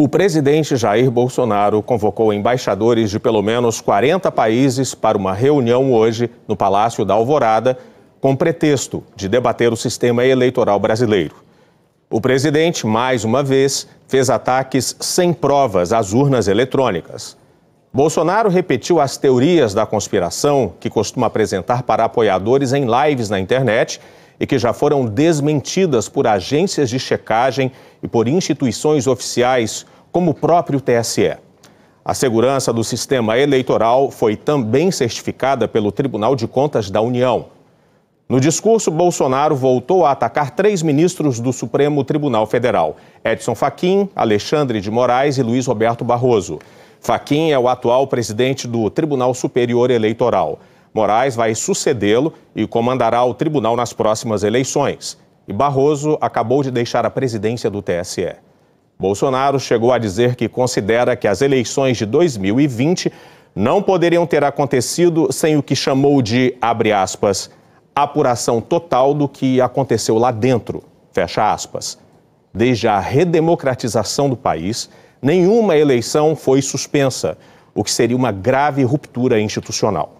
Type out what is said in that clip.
O presidente Jair Bolsonaro convocou embaixadores de pelo menos 40 países para uma reunião hoje no Palácio da Alvorada, com pretexto de debater o sistema eleitoral brasileiro. O presidente, mais uma vez, fez ataques sem provas às urnas eletrônicas. Bolsonaro repetiu as teorias da conspiração que costuma apresentar para apoiadores em lives na internet e que já foram desmentidas por agências de checagem e por instituições oficiais, como o próprio TSE. A segurança do sistema eleitoral foi também certificada pelo Tribunal de Contas da União. No discurso, Bolsonaro voltou a atacar três ministros do Supremo Tribunal Federal: Edson Fachin, Alexandre de Moraes e Luiz Roberto Barroso. Fachin é o atual presidente do Tribunal Superior Eleitoral. Moraes vai sucedê-lo e comandará o tribunal nas próximas eleições. E Barroso acabou de deixar a presidência do TSE. Bolsonaro chegou a dizer que considera que as eleições de 2020 não poderiam ter acontecido sem o que chamou de, abre aspas, apuração total do que aconteceu lá dentro, fecha aspas. Desde a redemocratização do país, nenhuma eleição foi suspensa, o que seria uma grave ruptura institucional.